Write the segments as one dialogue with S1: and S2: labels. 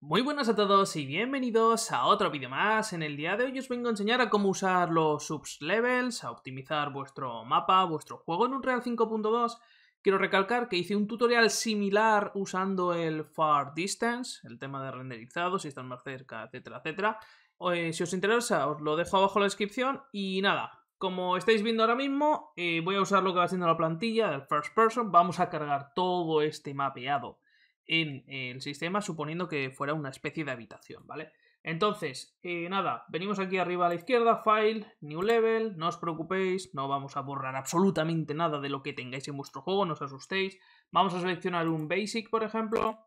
S1: Muy buenas a todos y bienvenidos a otro vídeo más. En el día de hoy os vengo a enseñar a cómo usar los subs levels, a optimizar vuestro mapa, vuestro juego en Unreal 5.2. Quiero recalcar que hice un tutorial similar usando el Far Distance, el tema de renderizado, si están más cerca, etcétera, etcétera. Eh, si os interesa, os lo dejo abajo en la descripción. Y nada, como estáis viendo ahora mismo, eh, voy a usar lo que va siendo la plantilla del First Person. Vamos a cargar todo este mapeado en el sistema, suponiendo que fuera una especie de habitación, ¿vale? Entonces, eh, nada, venimos aquí arriba a la izquierda, File, New Level, no os preocupéis, no vamos a borrar absolutamente nada de lo que tengáis en vuestro juego, no os asustéis. Vamos a seleccionar un Basic, por ejemplo,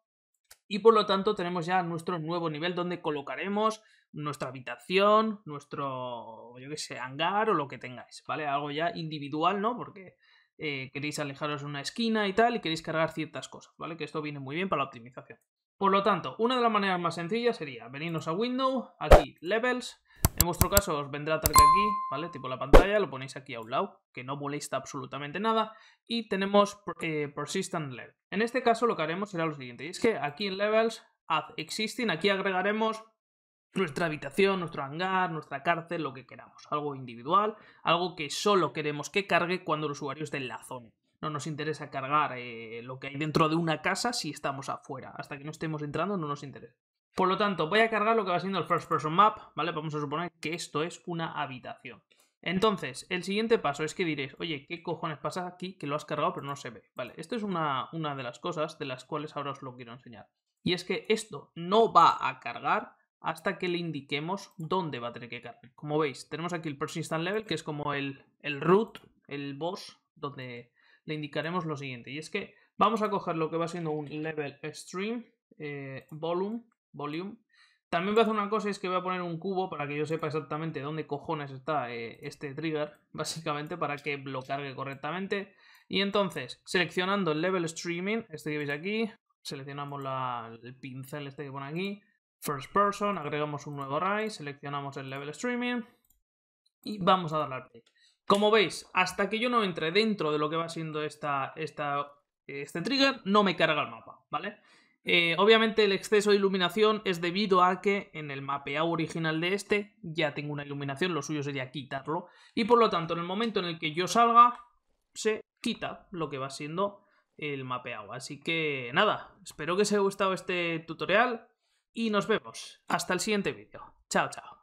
S1: y por lo tanto tenemos ya nuestro nuevo nivel donde colocaremos nuestra habitación, nuestro, yo que sé, hangar o lo que tengáis, ¿vale? Algo ya individual, ¿no? Porque eh, queréis alejaros de una esquina y tal, y queréis cargar ciertas cosas, ¿vale? Que esto viene muy bien para la optimización. Por lo tanto, una de las maneras más sencillas sería venirnos a Window, aquí Levels, en vuestro caso os vendrá tarde aquí, ¿vale? Tipo la pantalla, lo ponéis aquí a un lado, que no molesta absolutamente nada, y tenemos eh, Persistent Level. En este caso lo que haremos será lo siguiente, es que aquí en Levels, Add Existing, aquí agregaremos nuestra habitación, nuestro hangar, nuestra cárcel, lo que queramos. Algo individual, algo que solo queremos que cargue cuando el usuario esté en la zona. No nos interesa cargar eh, lo que hay dentro de una casa si estamos afuera. Hasta que no estemos entrando no nos interesa. Por lo tanto, voy a cargar lo que va siendo el First Person Map, ¿vale? Vamos a suponer que esto es una habitación. Entonces, el siguiente paso es que diréis, oye, ¿qué cojones pasa aquí que lo has cargado pero no se ve? Vale, esto es una, una de las cosas de las cuales ahora os lo quiero enseñar. Y es que esto no va a cargar hasta que le indiquemos dónde va a tener que cargar. Como veis, tenemos aquí el persistent level, que es como el, el root, el boss, donde le indicaremos lo siguiente. Y es que vamos a coger lo que va siendo un level stream, eh, volume, volume. También voy a hacer una cosa, es que voy a poner un cubo para que yo sepa exactamente dónde cojones está eh, este trigger, básicamente para que lo cargue correctamente. Y entonces, seleccionando el level streaming, este que veis aquí, seleccionamos la, el pincel este que pone aquí, first person, agregamos un nuevo array, seleccionamos el level streaming y vamos a darle al play. Como veis, hasta que yo no entre dentro de lo que va siendo esta, esta este trigger, no me carga el mapa, ¿vale? Eh, obviamente el exceso de iluminación es debido a que en el mapeado original de este ya tengo una iluminación, lo suyo sería quitarlo. Y por lo tanto, en el momento en el que yo salga, se quita lo que va siendo el mapeado. Así que nada, espero que os haya gustado este tutorial y nos vemos. Hasta el siguiente vídeo. Chao, chao.